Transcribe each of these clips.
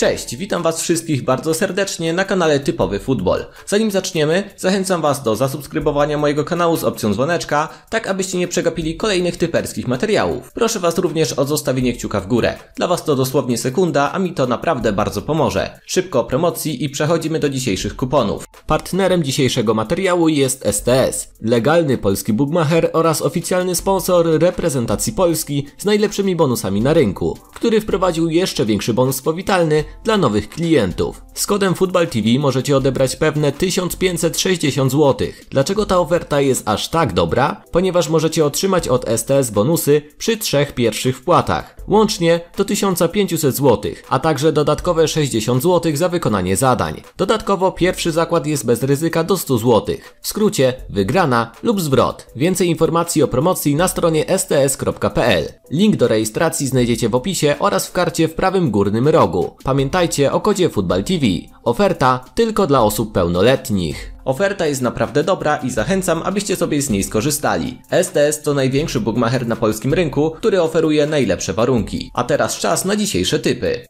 Cześć, witam Was wszystkich bardzo serdecznie na kanale Typowy Futbol. Zanim zaczniemy, zachęcam Was do zasubskrybowania mojego kanału z opcją dzwoneczka, tak abyście nie przegapili kolejnych typerskich materiałów. Proszę Was również o zostawienie kciuka w górę. Dla Was to dosłownie sekunda, a mi to naprawdę bardzo pomoże. Szybko o promocji i przechodzimy do dzisiejszych kuponów. Partnerem dzisiejszego materiału jest STS, legalny polski bugmacher oraz oficjalny sponsor reprezentacji Polski z najlepszymi bonusami na rynku, który wprowadził jeszcze większy bonus powitalny dla nowych klientów. Z kodem Football TV możecie odebrać pewne 1560 zł. Dlaczego ta oferta jest aż tak dobra? Ponieważ możecie otrzymać od STS bonusy przy trzech pierwszych wpłatach. Łącznie to 1500 zł, a także dodatkowe 60 zł za wykonanie zadań. Dodatkowo pierwszy zakład jest bez ryzyka do 100 zł. W skrócie wygrana lub zwrot. Więcej informacji o promocji na stronie sts.pl. Link do rejestracji znajdziecie w opisie oraz w karcie w prawym górnym rogu. Pamiętajcie o kodzie Football TV. Oferta tylko dla osób pełnoletnich. Oferta jest naprawdę dobra i zachęcam, abyście sobie z niej skorzystali. STS to największy bookmacher na polskim rynku, który oferuje najlepsze warunki. A teraz czas na dzisiejsze typy.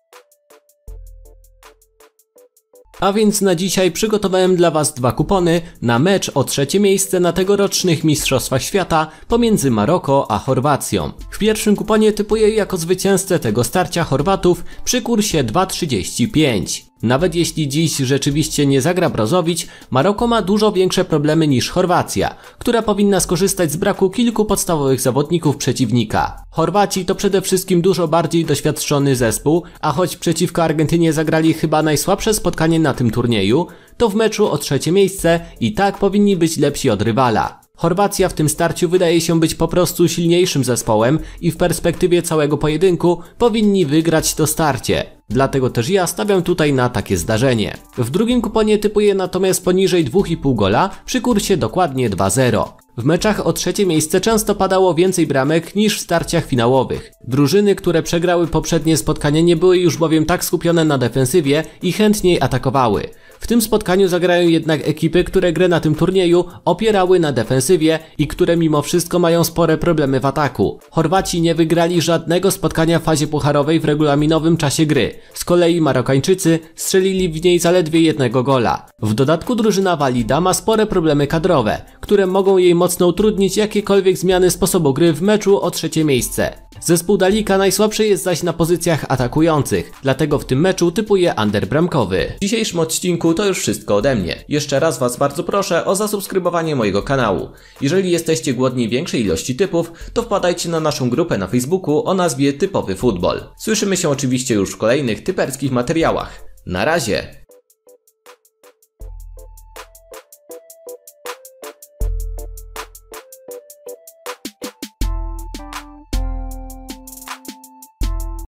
A więc na dzisiaj przygotowałem dla Was dwa kupony na mecz o trzecie miejsce na tegorocznych Mistrzostwach Świata pomiędzy Maroko a Chorwacją pierwszym kuponie typuję jako zwycięzcę tego starcia Chorwatów przy kursie 2,35. Nawet jeśli dziś rzeczywiście nie zagra Brozowicz, Maroko ma dużo większe problemy niż Chorwacja, która powinna skorzystać z braku kilku podstawowych zawodników przeciwnika. Chorwaci to przede wszystkim dużo bardziej doświadczony zespół, a choć przeciwko Argentynie zagrali chyba najsłabsze spotkanie na tym turnieju, to w meczu o trzecie miejsce i tak powinni być lepsi od rywala. Chorwacja w tym starciu wydaje się być po prostu silniejszym zespołem i w perspektywie całego pojedynku powinni wygrać to starcie. Dlatego też ja stawiam tutaj na takie zdarzenie. W drugim kuponie typuję natomiast poniżej 2,5 gola przy kursie dokładnie 2-0. W meczach o trzecie miejsce często padało więcej bramek niż w starciach finałowych. Drużyny, które przegrały poprzednie spotkanie nie były już bowiem tak skupione na defensywie i chętniej atakowały. W tym spotkaniu zagrają jednak ekipy, które grę na tym turnieju opierały na defensywie i które mimo wszystko mają spore problemy w ataku. Chorwaci nie wygrali żadnego spotkania w fazie pucharowej w regulaminowym czasie gry. Z kolei Marokańczycy strzelili w niej zaledwie jednego gola. W dodatku drużyna Walida ma spore problemy kadrowe, które mogą jej mocno utrudnić jakiekolwiek zmiany sposobu gry w meczu o trzecie miejsce. Zespół Dalika najsłabszy jest zaś na pozycjach atakujących, dlatego w tym meczu typuje under bramkowy. W dzisiejszym odcinku to już wszystko ode mnie. Jeszcze raz Was bardzo proszę o zasubskrybowanie mojego kanału. Jeżeli jesteście głodni większej ilości typów, to wpadajcie na naszą grupę na Facebooku o nazwie Typowy Futbol. Słyszymy się oczywiście już w kolejnych typerskich materiałach. Na razie!